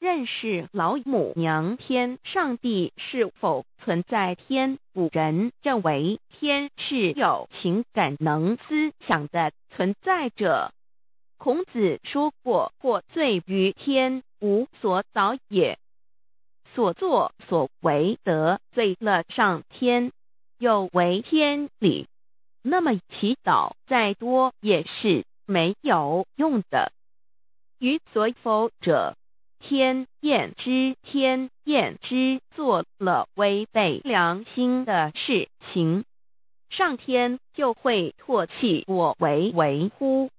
认识老母娘天，上帝是否存在？天，古人认为天是有情感、能思想的存在者。孔子说过：“过罪于天，无所早也。”所作所为，得罪了上天，有违天理。那么祈祷再多也是没有用的。于所否者。天厌之，天厌之，做了违背良心的事情，上天就会唾弃我，为为乎？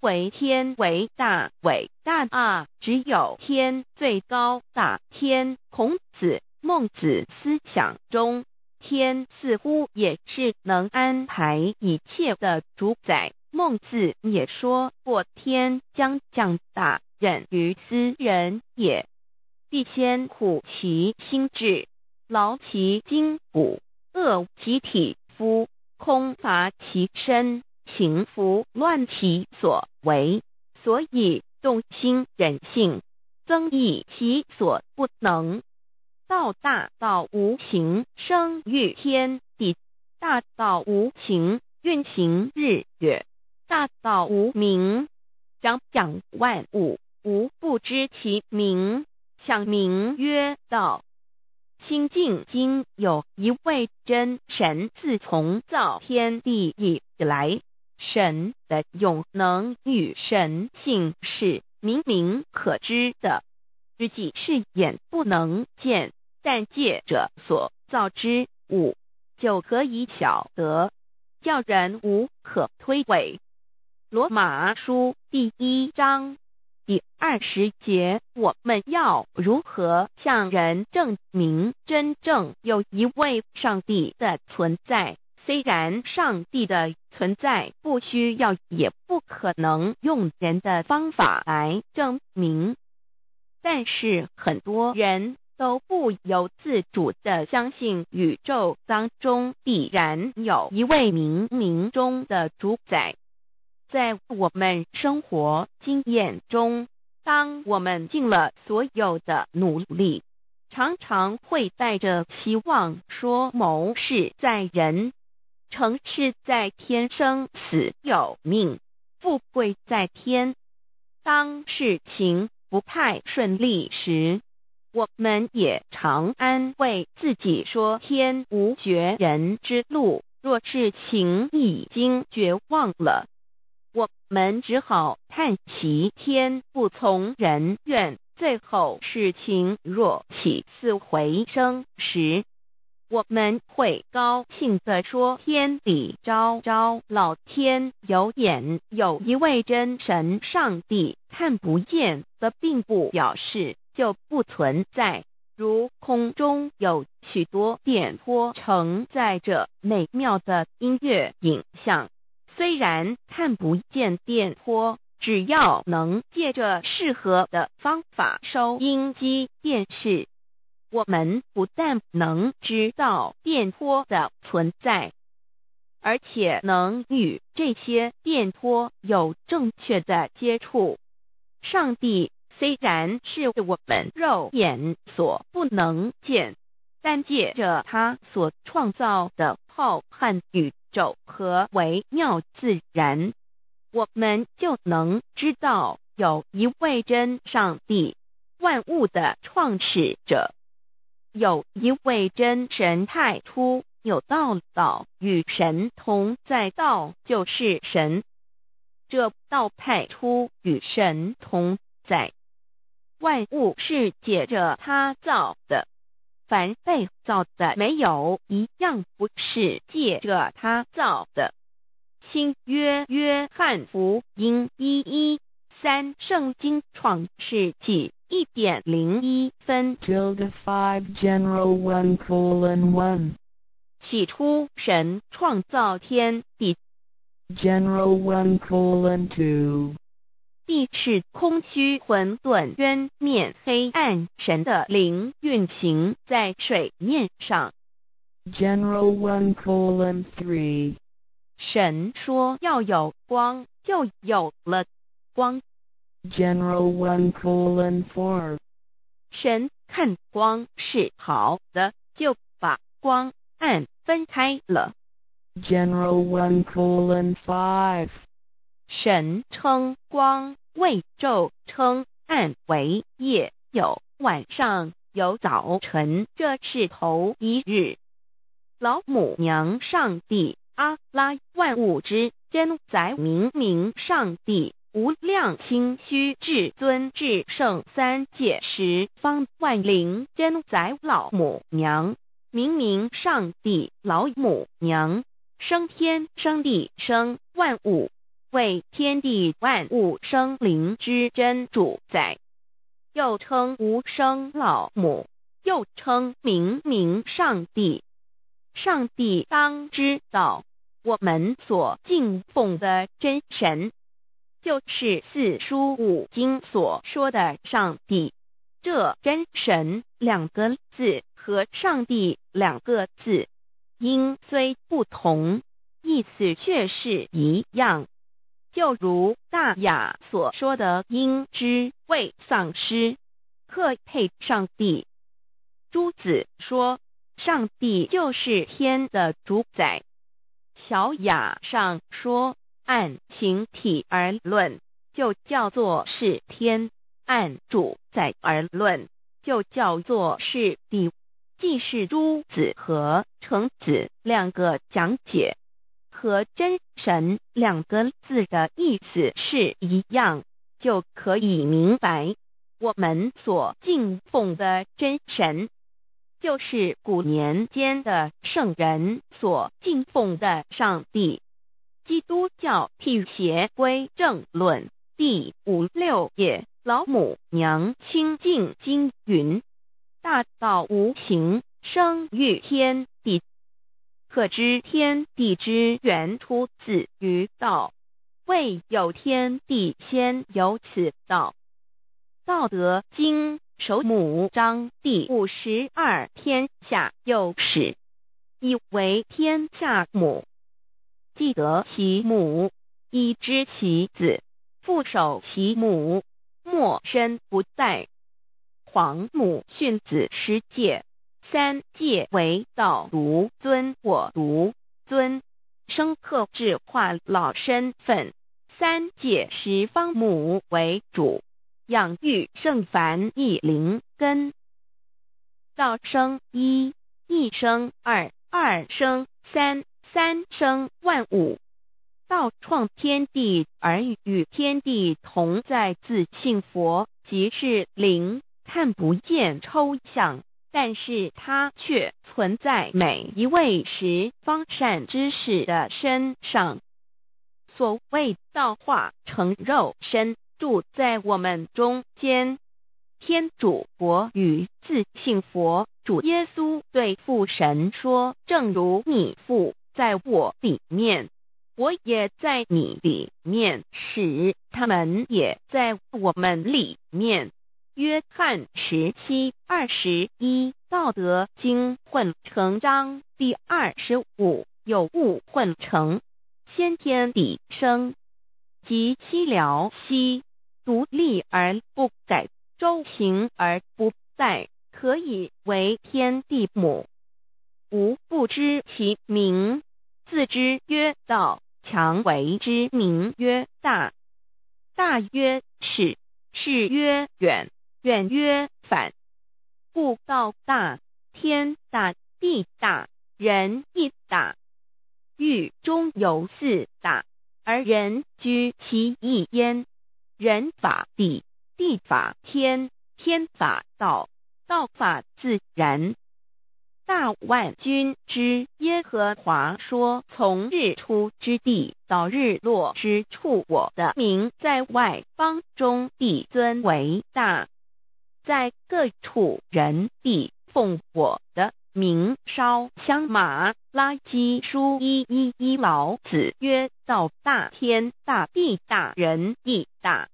为天为大，伟大啊！只有天最高大。天，孔子、孟子思想中，天似乎也是能安排一切的主宰。孟子也说过，天将降大。忍于斯人也，必先苦其心志，劳其筋骨，饿其体肤，空乏其身，行拂乱其所为，所以动心忍性，增益其所不能。道大，道无形，生育天地；大道无形，运行日月；大道无名，长养万物。吾不知其名，想名曰道。心净经有一位真神，自从造天地以来，神的永能与神性是明明可知的，知己是眼不能见，但借者所造之物就可以晓得，叫人无可推诿。罗马书第一章。第二十节，我们要如何向人证明真正有一位上帝的存在？虽然上帝的存在不需要也不可能用人的方法来证明，但是很多人都不由自主地相信宇宙当中必然有一位冥冥中的主宰。在我们生活经验中，当我们尽了所有的努力，常常会带着期望说：“谋事在人，成事在天，生死有命，富贵在天。”当事情不太顺利时，我们也常安慰自己说：“天无绝人之路。”若是情已经绝望了。我们只好叹息天不从人愿。最后事情若起死回生时，我们会高兴地说：“天理昭昭，老天有眼。”有一位真神上帝看不见，则并不表示就不存在。如空中有许多点波，承载着美妙的音乐影像。虽然看不见电波，只要能借着适合的方法，收音机、电视，我们不但能知道电波的存在，而且能与这些电波有正确的接触。上帝虽然是我们肉眼所不能见，但借着他所创造的浩瀚宇合为妙自然？我们就能知道有一位真上帝，万物的创始者，有一位真神太初有道道与神同在道，就是神。这道派出与神同在，万物是借着他造的。凡被造的没有一样不是借着他造的。新约约翰福音一一三圣经创世纪一点零一分。起初，神创造天地。General one colon two。地识空虚、混沌、渊面、黑暗，神的灵运行在水面上。General one colon three，神说要有光，就有了光。General one colon four，神看光是好的，就把光暗分开了。General one colon five，神称光。未昼称暗为夜，有晚上有早晨，这是头一日。老母娘，上帝，阿拉，万物之真宰，明明上帝，无量清虚，至尊至圣，三界十方万灵真宰，老母娘，明明上帝，老母娘，生天生地生万物。为天地万物生灵之真主宰，又称无生老母，又称明明上帝。上帝当知道，我们所敬奉的真神，就是四书五经所说的上帝。这真神两个字和上帝两个字，音虽不同，意思却是一样。就如《大雅》所说的“因之谓上帝”，朱子说，上帝就是天的主宰。《小雅》上说，按形体而论，就叫做是天；按主宰而论，就叫做是地。既是朱子和程子两个讲解。和真神两个字的意思是一样，就可以明白我们所敬奉的真神，就是古年间的圣人所敬奉的上帝。基督教辟邪归正论第五六页，老母娘清净经云：大道无形，生育天。可知天地之源出自于道，未有天地先有此道。《道德经》首母章第五十二：天下有始，以为天下母。既得其母，以知其子。父守其母，莫身不在。皇母训子十戒。三界为道，尊我，尊生克制化老身份。三界十方母为主，养育圣凡异灵根。道生一，一生二，二生三，三生万物。道创天地而与天地同在，自性佛即是灵，看不见抽象。但是它却存在每一位十方善知识的身上。所谓造化成肉身，住在我们中间。天主国与自信佛主耶稣对父神说：“正如你父在我里面，我也在你里面，使他们也在我们里面。”约翰十七二十一，《道德经》混成章第二十五，有物混成，先天地生。即七辽兮，独立而不改，周行而不殆，可以为天地母。吾不知其名，自知曰道，强为之名曰大。大曰是，是曰远。远曰：“反，故道大，天大，地大，人亦大。狱中有四大，而人居其一焉。人法地，地法天，天法道，道法自然。”大万军之耶和华说：“从日出之地到日落之处，我的名在外邦中必尊为大。”在各处人地奉火的明烧香马垃圾书一一一老子曰：道大天大地大人地大，《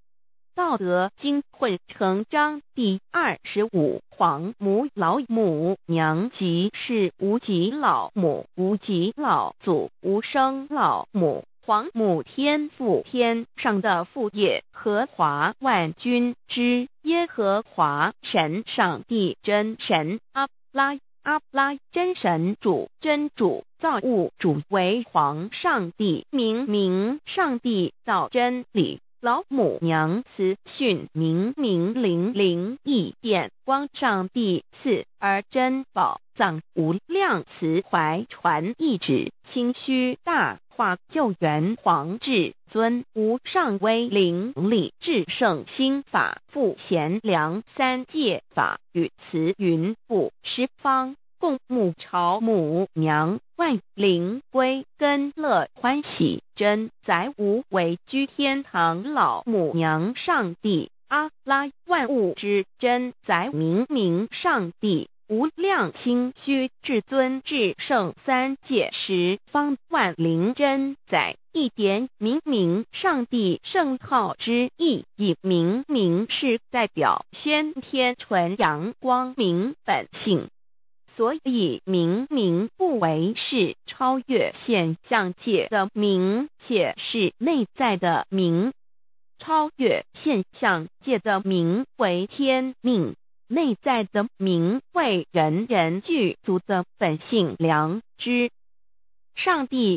道德经》混成章第二十五。黄母老母娘即是无极老母，无极老祖无生老母。皇母天父，天上的父也；和华万军之耶和华神，上帝真神，阿拉阿拉真神主真主造物主为皇，上帝明明上帝造真理，老母娘慈训明明灵灵异变光，上帝赐而珍宝藏无量慈怀传一旨，清虚大。化救援皇至尊无上威灵力至圣心法复贤良三界法与慈云普十方共沐朝母娘万灵归根乐欢喜真载无为居天堂老母娘上帝阿拉万物之真载明明上帝。无量清虚至尊至圣三界十方万灵真载一点明明上帝圣号之意，以明明是代表先天纯阳光明本性，所以明明不为是超越现象界的明，且是内在的明，超越现象界的明为天命。内在的名为人人具足的本性良知，上帝。